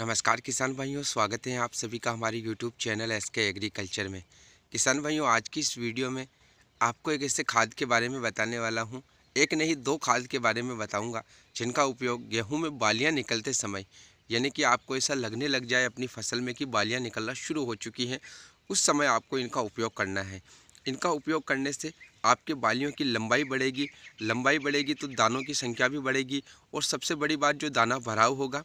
नमस्कार किसान भाइयों स्वागत है आप सभी का हमारे YouTube channel S K Agriculture में किसान भाइयों आज की इस वीडियो में आपको एक ऐसे खाद के बारे में बताने वाला हूं एक नहीं दो खाद के बारे में बताऊंगा जिनका उपयोग गेहूं में बालियां निकलते समय यानी कि आपको ऐसा लगने लग जाए अपनी फसल में कि बालियाँ निकलना शुरू हो चुकी हैं उस समय आपको इनका उपयोग करना है इनका उपयोग करने से आपके बालियों की लंबाई बढ़ेगी लंबाई बढ़ेगी तो दानों की संख्या भी बढ़ेगी और सबसे बड़ी बात जो दाना भराव होगा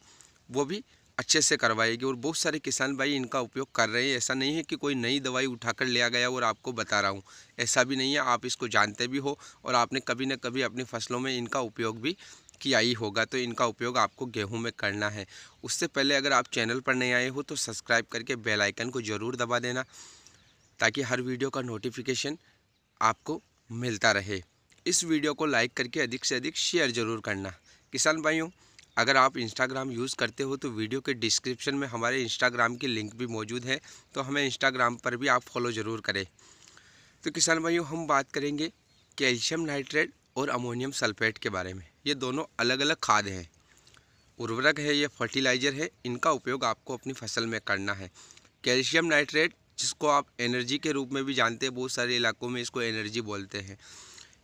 वो भी अच्छे से करवाएगी और बहुत सारे किसान भाई इनका उपयोग कर रहे हैं ऐसा नहीं है कि कोई नई दवाई उठाकर लिया गया और आपको बता रहा हूँ ऐसा भी नहीं है आप इसको जानते भी हो और आपने कभी ना कभी अपनी फसलों में इनका उपयोग भी किया ही होगा तो इनका उपयोग आपको गेहूं में करना है उससे पहले अगर आप चैनल पर नहीं आए हो तो सब्सक्राइब करके बेल आइकन को ज़रूर दबा देना ताकि हर वीडियो का नोटिफिकेशन आपको मिलता रहे इस वीडियो को लाइक करके अधिक से अधिक शेयर ज़रूर करना किसान भाइयों अगर आप इंस्टाग्राम यूज़ करते हो तो वीडियो के डिस्क्रिप्शन में हमारे इंस्टाग्राम की लिंक भी मौजूद है तो हमें इंस्टाग्राम पर भी आप फॉलो ज़रूर करें तो किसान भाइयों हम बात करेंगे कैल्शियम नाइट्रेट और अमोनियम सल्फेट के बारे में ये दोनों अलग अलग खाद हैं उर्वरक है ये फर्टिलाइज़र है इनका उपयोग आपको अपनी फसल में करना है कैल्शियम नाइट्रेट जिसको आप एनर्जी के रूप में भी जानते हैं बहुत सारे इलाकों में इसको एनर्जी बोलते हैं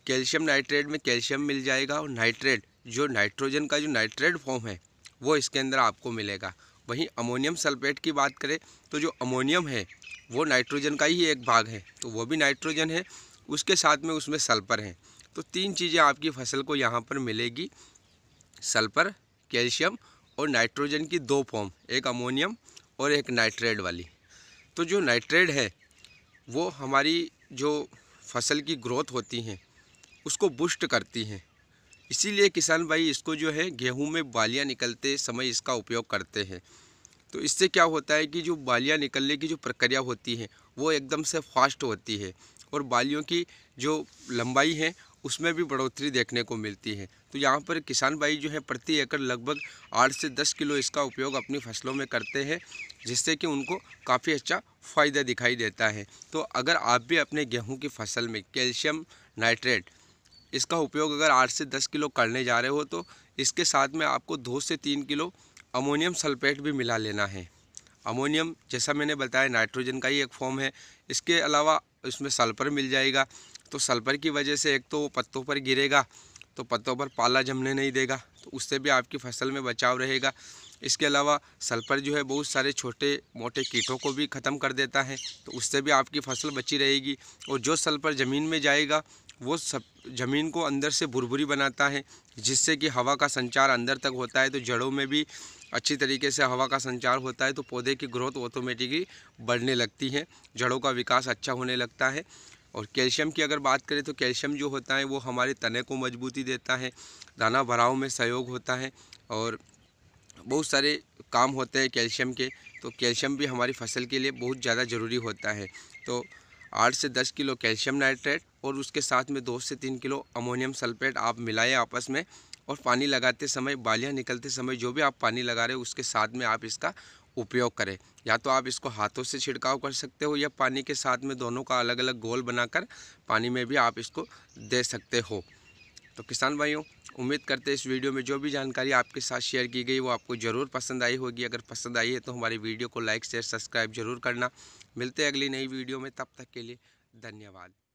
कैल्शियम नाइट्रेट में कैल्शियम मिल जाएगा और नाइट्रेट जो नाइट्रोजन का जो नाइट्रेट फॉर्म है वो इसके अंदर आपको मिलेगा वहीं अमोनियम सल्फेट की बात करें तो जो अमोनियम है वो नाइट्रोजन का ही एक भाग है तो वो भी नाइट्रोजन है उसके साथ में उसमें सल्फ़र है तो तीन चीज़ें आपकी फसल को यहाँ पर मिलेगी सल्फ़र कैल्शियम और नाइट्रोजन की दो फॉर्म एक अमोनियम और एक नाइट्रेट वाली तो जो नाइट्रेट है वो हमारी जो फसल की ग्रोथ होती हैं उसको बुस्ट करती हैं इसीलिए किसान भाई इसको जो है गेहूं में बालियां निकलते समय इसका उपयोग करते हैं तो इससे क्या होता है कि जो बालियां निकलने की जो प्रक्रिया होती है वो एकदम से फास्ट होती है और बालियों की जो लंबाई है उसमें भी बढ़ोतरी देखने को मिलती है तो यहाँ पर किसान भाई जो है प्रति एकड़ लगभग आठ से दस किलो इसका उपयोग अपनी फसलों में करते हैं जिससे कि उनको काफ़ी अच्छा फ़ायदा दिखाई देता है तो अगर आप भी अपने गेहूं की फसल में कैल्शियम नाइट्रेट इसका उपयोग अगर आठ से दस किलो करने जा रहे हो तो इसके साथ में आपको दो से तीन किलो अमोनियम सल्फेट भी मिला लेना है अमोनियम जैसा मैंने बताया नाइट्रोजन का ही एक फॉर्म है इसके अलावा इसमें सल्फ़र मिल जाएगा तो सल्फ़र की वजह से एक तो वो पत्तों पर गिरेगा तो पत्तों पर पाला जमने नहीं देगा तो उससे भी आपकी फसल में बचाव रहेगा इसके अलावा सल्फ़र जो है बहुत सारे छोटे मोटे कीटों को भी ख़त्म कर देता है तो उससे भी आपकी फसल बची रहेगी और जो सल्फ़र ज़मीन में जाएगा वो सब ज़मीन को अंदर से भुरभुरी बनाता है जिससे कि हवा का संचार अंदर तक होता है तो जड़ों में भी अच्छी तरीके से हवा का संचार होता है तो पौधे की ग्रोथ ऑटोमेटिकली बढ़ने लगती है जड़ों का विकास अच्छा होने लगता है और कैल्शियम की अगर बात करें तो कैल्शियम जो होता है वो हमारे तने को मजबूती देता है दाना भराव में सहयोग होता है और बहुत सारे काम होते हैं कैल्शियम के तो कैल्शियम भी हमारी फसल के लिए बहुत ज़्यादा ज़रूरी होता है तो आठ से दस किलो कैल्शियम नाइट्रेट और उसके साथ में दो से तीन किलो अमोनियम सल्फेट आप मिलाएं आपस में और पानी लगाते समय बालियाँ निकलते समय जो भी आप पानी लगा रहे हो उसके साथ में आप इसका उपयोग करें या तो आप इसको हाथों से छिड़काव कर सकते हो या पानी के साथ में दोनों का अलग अलग गोल बनाकर पानी में भी आप इसको दे सकते हो तो किसान भाइयों उम्मीद करते हैं इस वीडियो में जो भी जानकारी आपके साथ शेयर की गई वो आपको ज़रूर पसंद आई होगी अगर पसंद आई है तो हमारी वीडियो को लाइक शेयर सब्सक्राइब जरूर करना मिलते हैं अगली नई वीडियो में तब तक के लिए धन्यवाद